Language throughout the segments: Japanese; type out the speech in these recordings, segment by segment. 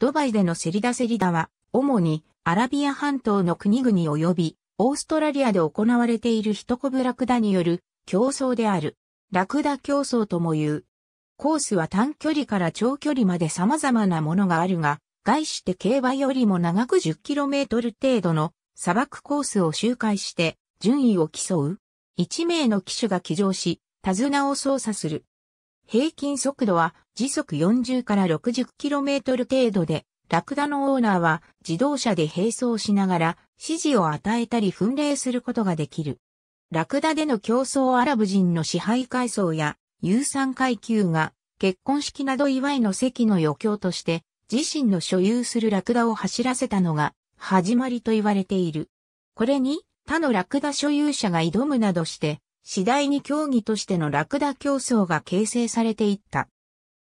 ドバイでのセリダセリダは、主にアラビア半島の国々及び、オーストラリアで行われている一コブラクダによる競争である。ラクダ競争とも言う。コースは短距離から長距離まで様々なものがあるが、外して競馬よりも長く 10km 程度の砂漠コースを周回して順位を競う。1名の騎手が騎乗し、手綱を操作する。平均速度は時速40から 60km 程度で、ラクダのオーナーは自動車で並走しながら指示を与えたり訓令することができる。ラクダでの競争アラブ人の支配階層や有産階級が結婚式など祝いの席の余興として自身の所有するラクダを走らせたのが始まりと言われている。これに他のラクダ所有者が挑むなどして次第に競技としてのラクダ競争が形成されていった。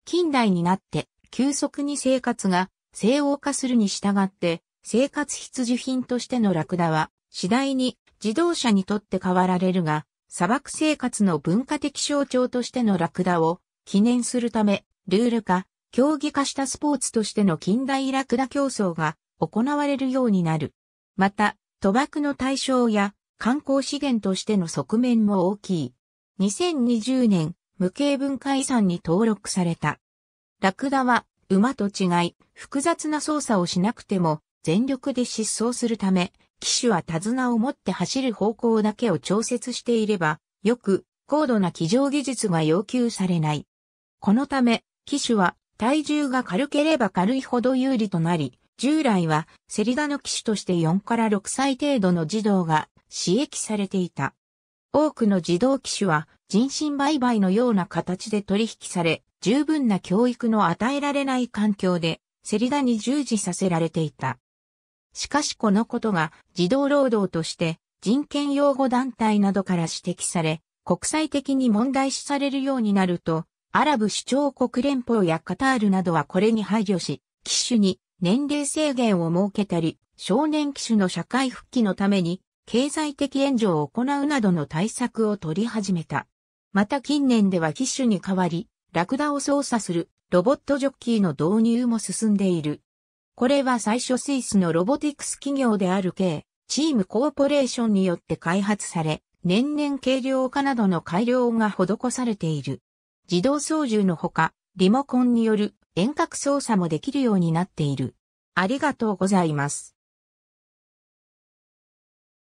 近代になって急速に生活が西欧化するに従って生活必需品としてのラクダは次第に自動車にとって変わられるが砂漠生活の文化的象徴としてのラクダを記念するためルール化、競技化したスポーツとしての近代ラクダ競争が行われるようになる。また、賭博の対象や観光資源としての側面も大きい。2020年、無形文化遺産に登録された。ラクダは、馬と違い、複雑な操作をしなくても、全力で疾走するため、騎手は手綱を持って走る方向だけを調節していれば、よく、高度な騎乗技術が要求されない。このため、騎手は体重が軽ければ軽いほど有利となり、従来はセリダの騎手として4から6歳程度の児童が刺激されていた。多くの自動機種は人身売買のような形で取引され、十分な教育の与えられない環境で、セリダに従事させられていた。しかしこのことが児童労働として人権擁護団体などから指摘され、国際的に問題視されるようになると、アラブ首長国連邦やカタールなどはこれに配慮し、機種に年齢制限を設けたり、少年機種の社会復帰のために経済的援助を行うなどの対策を取り始めた。また近年では機種に代わり、ラクダを操作するロボットジョッキーの導入も進んでいる。これは最初スイスのロボティクス企業である K、チームコーポレーションによって開発され、年々軽量化などの改良が施されている。自動操縦のほか、リモコンによる遠隔操作もできるようになっている。ありがとうございます。